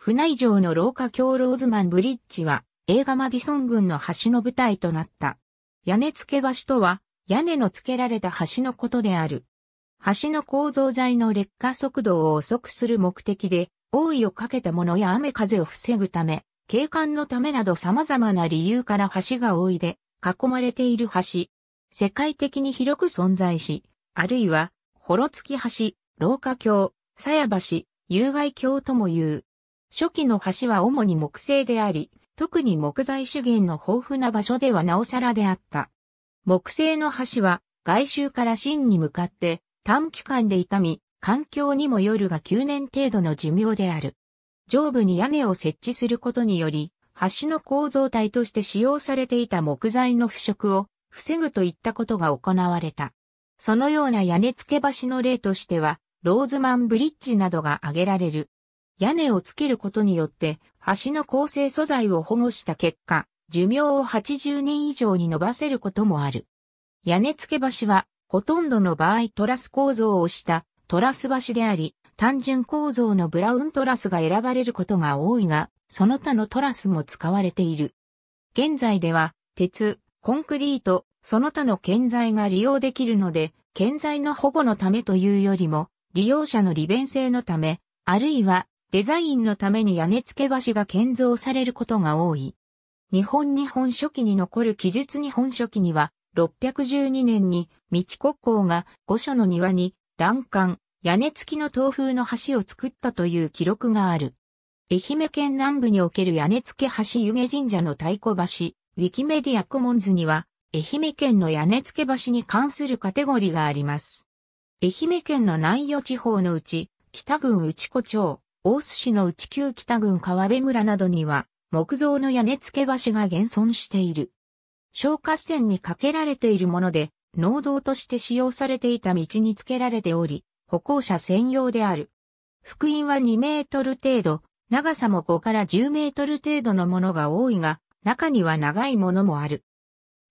船井城の廊下橋ローズマンブリッジは映画マディソン軍の橋の舞台となった。屋根付け橋とは屋根の付けられた橋のことである。橋の構造材の劣化速度を遅くする目的で、王位をかけたものや雨風を防ぐため、景観のためなど様々な理由から橋が多いで、囲まれている橋。世界的に広く存在し、あるいは、ホロつき橋、廊下橋、鞘橋、有害橋とも言う。初期の橋は主に木製であり、特に木材資源の豊富な場所ではなおさらであった。木製の橋は外周から芯に向かって短期間で傷み、環境にもよるが9年程度の寿命である。上部に屋根を設置することにより、橋の構造体として使用されていた木材の腐食を防ぐといったことが行われた。そのような屋根付け橋の例としては、ローズマンブリッジなどが挙げられる。屋根をつけることによって、橋の構成素材を保護した結果、寿命を80年以上に伸ばせることもある。屋根付け橋は、ほとんどの場合トラス構造をしたトラス橋であり、単純構造のブラウントラスが選ばれることが多いが、その他のトラスも使われている。現在では、鉄、コンクリート、その他の建材が利用できるので、建材の保護のためというよりも、利用者の利便性のため、あるいはデザインのために屋根付け橋が建造されることが多い。日本日本初期に残る記述日本初期には、612年に、道国公が御所の庭に、欄干、屋根付きの東風の橋を作ったという記録がある。愛媛県南部における屋根付け橋湯気神社の太鼓橋、ウィキメディアコモンズには、愛媛県の屋根付け橋に関するカテゴリーがあります。愛媛県の南予地方のうち、北郡内子町、大須市の内旧北郡川辺村などには、木造の屋根付け橋が現存している。消火栓にかけられているもので、農道として使用されていた道に付けられており、歩行者専用である。福音は2メートル程度、長さも5から10メートル程度のものが多いが、中には長いものもある。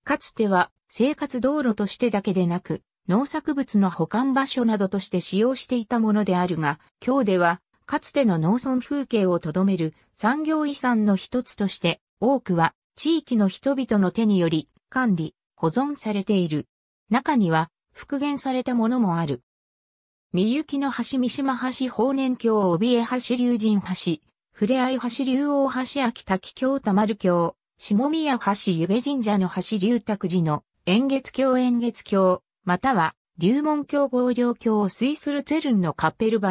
かつては生活道路としてだけでなく、農作物の保管場所などとして使用していたものであるが、今日ではかつての農村風景をとどめる産業遺産の一つとして、多くは地域の人々の手により管理、保存されている。中には復元されたものもある。三雪の橋三島橋法年橋帯江橋竜神橋、ふれあい橋竜王橋秋滝橋田丸橋、下宮橋湯気神社の橋竜卓寺の円月橋円月橋、または龍門橋合流橋を推するゼルンのカッペル橋、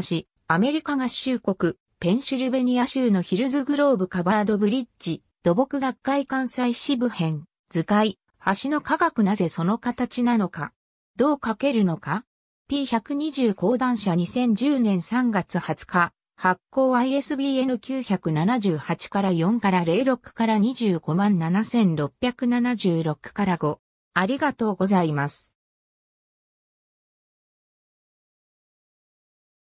アメリカ合衆国、ペンシルベニア州のヒルズグローブカバードブリッジ、土木学会関西支部編、図解、橋の科学なぜその形なのか、どう書けるのか、P120 講談社2010年3月20日、発行 ISBN 978から4から06から25万7676から5。ありがとうございます。